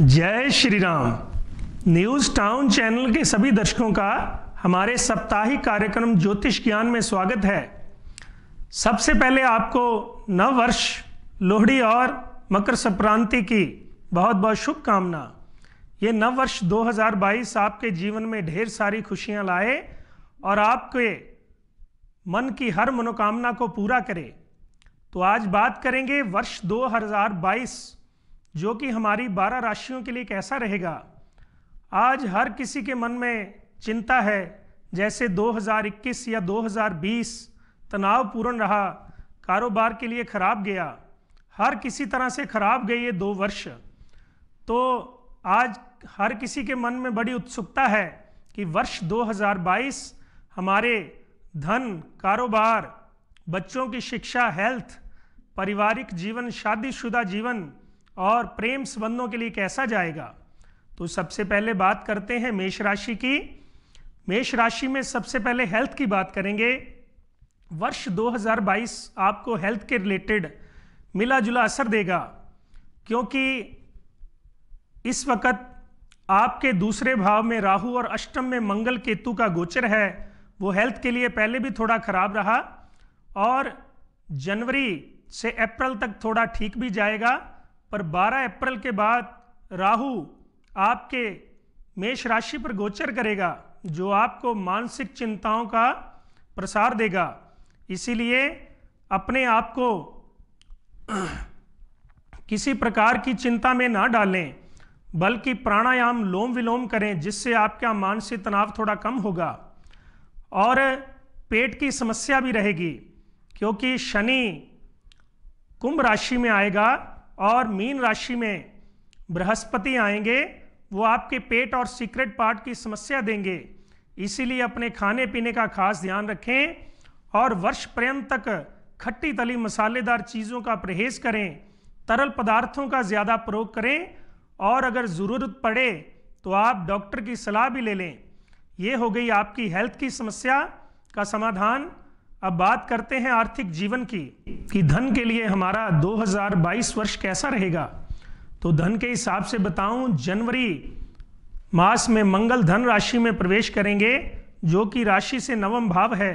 जय Shri Ram news town channel के सभी दर्शकों का हमारे साप्ताहिक कार्यक्रम ज्योतिष ज्ञान में स्वागत है सबसे पहले आपको नव वर्ष लोहड़ी और मकर संक्रांति की बहुत बहुत शुभकामना ये नव वर्ष 2022 आपके जीवन में ढेर सारी खुशियां लाए और आपके मन की हर मनोकामना को पूरा करे तो आज बात करेंगे वर्ष 2022 जो कि हमारी बारह राशियों के लिए कैसा रहेगा आज हर किसी के मन में चिंता है जैसे 2021 या 2020 तनावपूर्ण रहा कारोबार के लिए खराब गया हर किसी तरह से खराब गई ये दो वर्ष तो आज हर किसी के मन में बड़ी उत्सुकता है कि वर्ष 2022 हमारे धन कारोबार बच्चों की शिक्षा हेल्थ पारिवारिक जीवन शादीशुदा जीवन और प्रेम संबंधों के लिए कैसा जाएगा तो सबसे पहले बात करते हैं मेष राशि की मेष राशि में सबसे पहले हेल्थ की बात करेंगे वर्ष 2022 आपको हेल्थ के रिलेटेड मिला जुला असर देगा क्योंकि इस वक्त आपके दूसरे भाव में राहु और अष्टम में मंगल केतु का गोचर है वो हेल्थ के लिए पहले भी थोड़ा खराब रहा और जनवरी से अप्रैल तक थोड़ा ठीक भी जाएगा पर 12 अप्रैल के बाद राहु आपके मेष राशि पर गोचर करेगा जो आपको मानसिक चिंताओं का प्रसार देगा इसीलिए अपने आप को किसी प्रकार की चिंता में ना डालें बल्कि प्राणायाम लोम विलोम करें जिससे आपका मानसिक तनाव थोड़ा कम होगा और पेट की समस्या भी रहेगी क्योंकि शनि कुंभ राशि में आएगा और मीन राशि में बृहस्पति आएंगे वो आपके पेट और सीक्रेट पार्ट की समस्या देंगे इसीलिए अपने खाने पीने का खास ध्यान रखें और वर्ष पर्यंत तक खट्टी तली मसालेदार चीज़ों का परहेज करें तरल पदार्थों का ज़्यादा प्रयोग करें और अगर ज़रूरत पड़े तो आप डॉक्टर की सलाह भी ले लें ये हो गई आपकी हेल्थ की समस्या का समाधान अब बात करते हैं आर्थिक जीवन की कि धन के लिए हमारा 2022 वर्ष कैसा रहेगा तो धन के हिसाब से बताऊं जनवरी मास में मंगल धन राशि में प्रवेश करेंगे जो कि राशि से नवम भाव है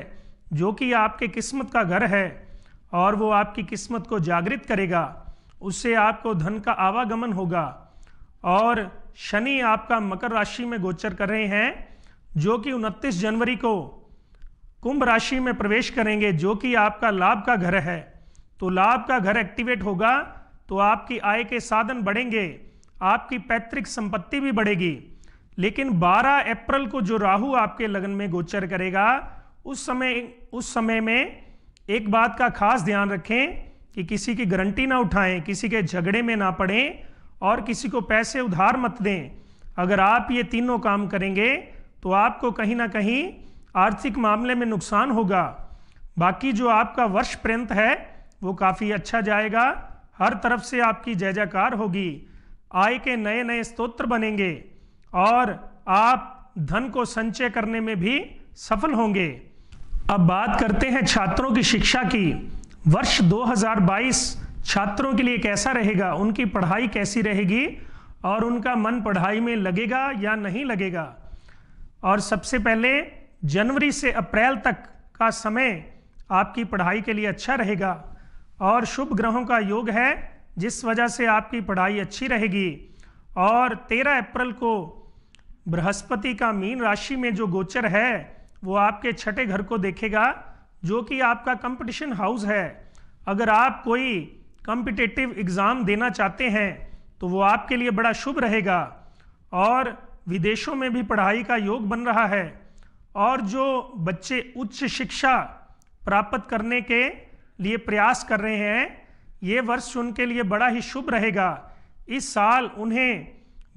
जो कि आपके किस्मत का घर है और वो आपकी किस्मत को जागृत करेगा उससे आपको धन का आवागमन होगा और शनि आपका मकर राशि में गोचर कर रहे हैं जो कि 29 जनवरी को कुंभ राशि में प्रवेश करेंगे जो कि आपका लाभ का घर है तो लाभ का घर एक्टिवेट होगा तो आपकी आय के साधन बढ़ेंगे आपकी पैतृक संपत्ति भी बढ़ेगी लेकिन 12 अप्रैल को जो राहु आपके लगन में गोचर करेगा उस समय उस समय में एक बात का खास ध्यान रखें कि किसी की गारंटी ना उठाएं किसी के झगड़े में ना पड़ें और किसी को पैसे उधार मत दें अगर आप ये तीनों काम करेंगे तो आपको कहीं ना कहीं आर्थिक मामले में नुकसान होगा बाकी जो आपका वर्ष पर्यंत है वो काफ़ी अच्छा जाएगा हर तरफ से आपकी जय जयकार होगी आय के नए नए स्त्रोत्र बनेंगे और आप धन को संचय करने में भी सफल होंगे अब बात करते हैं छात्रों की शिक्षा की वर्ष 2022 छात्रों के लिए कैसा रहेगा उनकी पढ़ाई कैसी रहेगी और उनका मन पढ़ाई में लगेगा या नहीं लगेगा और सबसे पहले जनवरी से अप्रैल तक का समय आपकी पढ़ाई के लिए अच्छा रहेगा और शुभ ग्रहों का योग है जिस वजह से आपकी पढ़ाई अच्छी रहेगी और 13 अप्रैल को बृहस्पति का मीन राशि में जो गोचर है वो आपके छठे घर को देखेगा जो कि आपका कंपटीशन हाउस है अगर आप कोई कंपिटेटिव एग्ज़ाम देना चाहते हैं तो वो आपके लिए बड़ा शुभ रहेगा और विदेशों में भी पढ़ाई का योग बन रहा है और जो बच्चे उच्च शिक्षा प्राप्त करने के लिए प्रयास कर रहे हैं ये वर्ष उनके लिए बड़ा ही शुभ रहेगा इस साल उन्हें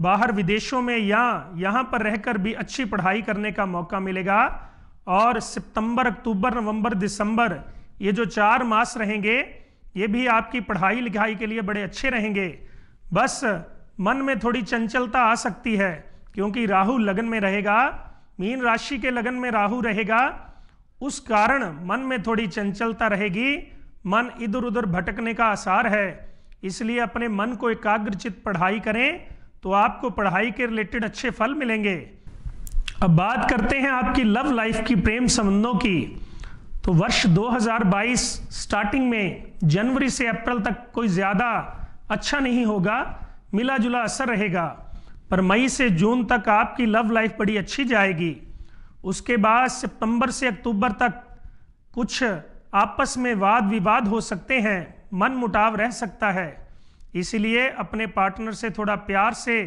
बाहर विदेशों में या यहाँ पर रहकर भी अच्छी पढ़ाई करने का मौका मिलेगा और सितंबर अक्टूबर नवंबर दिसंबर ये जो चार मास रहेंगे ये भी आपकी पढ़ाई लिखाई के लिए बड़े अच्छे रहेंगे बस मन में थोड़ी चंचलता आ सकती है क्योंकि राहु लगन में रहेगा मीन राशि के लगन में राहु रहेगा उस कारण मन में थोड़ी चंचलता रहेगी मन इधर उधर भटकने का आसार है इसलिए अपने मन को एकाग्रचित पढ़ाई करें तो आपको पढ़ाई के रिलेटेड अच्छे फल मिलेंगे अब बात करते हैं आपकी लव लाइफ की प्रेम संबंधों की तो वर्ष 2022 स्टार्टिंग में जनवरी से अप्रैल तक कोई ज़्यादा अच्छा नहीं होगा मिला जुला असर रहेगा पर मई से जून तक आपकी लव लाइफ बड़ी अच्छी जाएगी उसके बाद सितंबर से अक्टूबर तक कुछ आपस में वाद विवाद हो सकते हैं मन मुटाव रह सकता है इसलिए अपने पार्टनर से थोड़ा प्यार से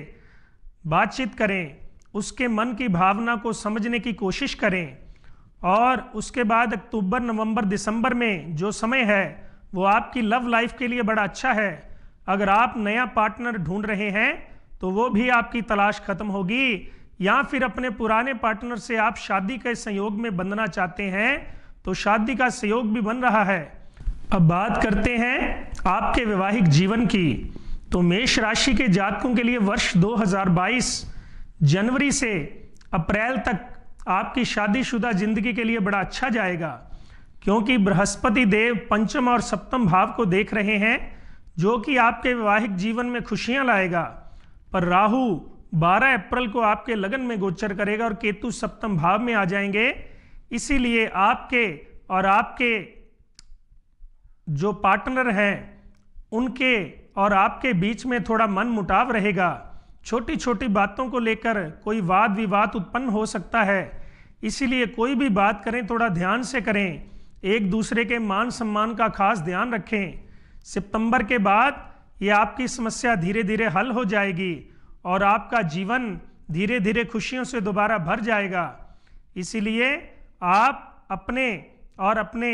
बातचीत करें उसके मन की भावना को समझने की कोशिश करें और उसके बाद अक्टूबर नवंबर दिसंबर में जो समय है वो आपकी लव लाइफ के लिए बड़ा अच्छा है अगर आप नया पार्टनर ढूंढ रहे हैं तो वो भी आपकी तलाश खत्म होगी या फिर अपने पुराने पार्टनर से आप शादी के संयोग में बंधना चाहते हैं तो शादी का सहयोग भी बन रहा है अब बात करते हैं आपके वैवाहिक जीवन की तो मेष राशि के जातकों के लिए वर्ष 2022 जनवरी से अप्रैल तक आपकी शादीशुदा जिंदगी के लिए बड़ा अच्छा जाएगा क्योंकि बृहस्पति देव पंचम और सप्तम भाव को देख रहे हैं जो कि आपके वैवाहिक जीवन में खुशियां लाएगा पर राहु 12 अप्रैल को आपके लगन में गोचर करेगा और केतु सप्तम भाव में आ जाएंगे इसीलिए आपके और आपके जो पार्टनर हैं उनके और आपके बीच में थोड़ा मन मुटाव रहेगा छोटी छोटी बातों को लेकर कोई वाद विवाद उत्पन्न हो सकता है इसीलिए कोई भी बात करें थोड़ा ध्यान से करें एक दूसरे के मान सम्मान का खास ध्यान रखें सितंबर के बाद ये आपकी समस्या धीरे धीरे हल हो जाएगी और आपका जीवन धीरे धीरे खुशियों से दोबारा भर जाएगा इसीलिए आप अपने और अपने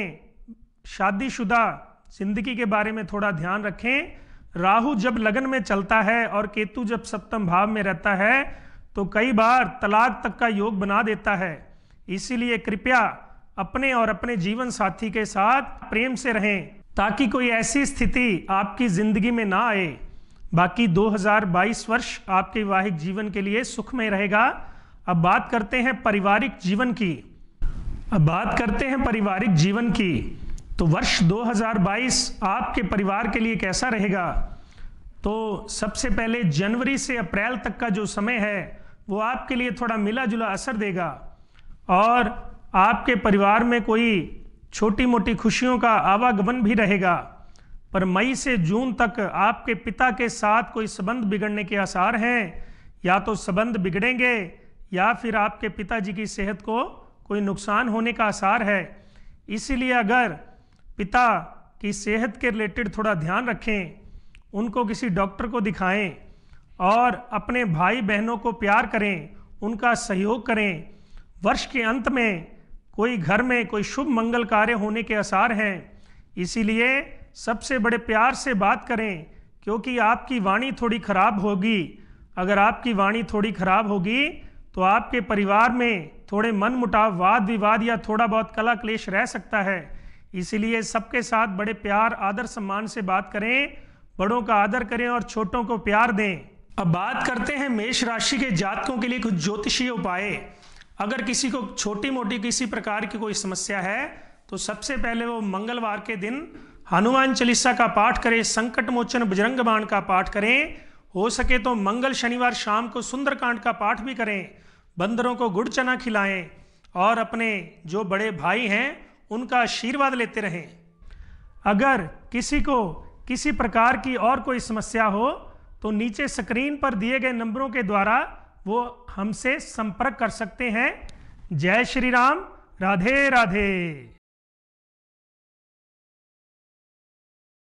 शादीशुदा जिंदगी के बारे में थोड़ा ध्यान रखें राहु जब लगन में चलता है और केतु जब सप्तम भाव में रहता है तो कई बार तलाक तक का योग बना देता है इसीलिए कृपया अपने और अपने जीवन साथी के साथ प्रेम से रहें ताकि कोई ऐसी स्थिति आपकी ज़िंदगी में ना आए बाकी 2022 वर्ष आपके वाहिक जीवन के लिए सुख में रहेगा अब बात करते हैं पारिवारिक जीवन की अब बात करते हैं पारिवारिक जीवन की तो वर्ष 2022 आपके परिवार के लिए कैसा रहेगा तो सबसे पहले जनवरी से अप्रैल तक का जो समय है वो आपके लिए थोड़ा मिला जुला असर देगा और आपके परिवार में कोई छोटी मोटी खुशियों का आवागमन भी रहेगा पर मई से जून तक आपके पिता के साथ कोई संबंध बिगड़ने के आसार हैं या तो संबंध बिगड़ेंगे या फिर आपके पिताजी की सेहत को कोई नुकसान होने का आसार है इसीलिए अगर पिता की सेहत के रिलेटेड थोड़ा ध्यान रखें उनको किसी डॉक्टर को दिखाएं और अपने भाई बहनों को प्यार करें उनका सहयोग करें वर्ष के अंत में कोई घर में कोई शुभ मंगल कार्य होने के आसार हैं इसीलिए सबसे बड़े प्यार से बात करें क्योंकि आपकी वाणी थोड़ी खराब होगी अगर आपकी वाणी थोड़ी खराब होगी तो आपके परिवार में थोड़े मन मुटाव वाद विवाद या थोड़ा बहुत कला क्लेश रह सकता है इसीलिए सबके साथ बड़े प्यार आदर सम्मान से बात करें बड़ों का आदर करें और छोटों को प्यार दें अब बात करते हैं मेष राशि के जातकों के लिए कुछ ज्योतिषीय उपाय अगर किसी को छोटी मोटी किसी प्रकार की कोई समस्या है तो सबसे पहले वो मंगलवार के दिन हनुमान चालीसा का पाठ करें संकट मोचन बजरंग बाण का पाठ करें हो सके तो मंगल शनिवार शाम को सुंदरकांड का पाठ भी करें बंदरों को गुड़ चना खिलाएं और अपने जो बड़े भाई हैं उनका आशीर्वाद लेते रहें अगर किसी को किसी प्रकार की और कोई समस्या हो तो नीचे स्क्रीन पर दिए गए नंबरों के द्वारा वो हमसे संपर्क कर सकते हैं जय श्री राम राधे राधे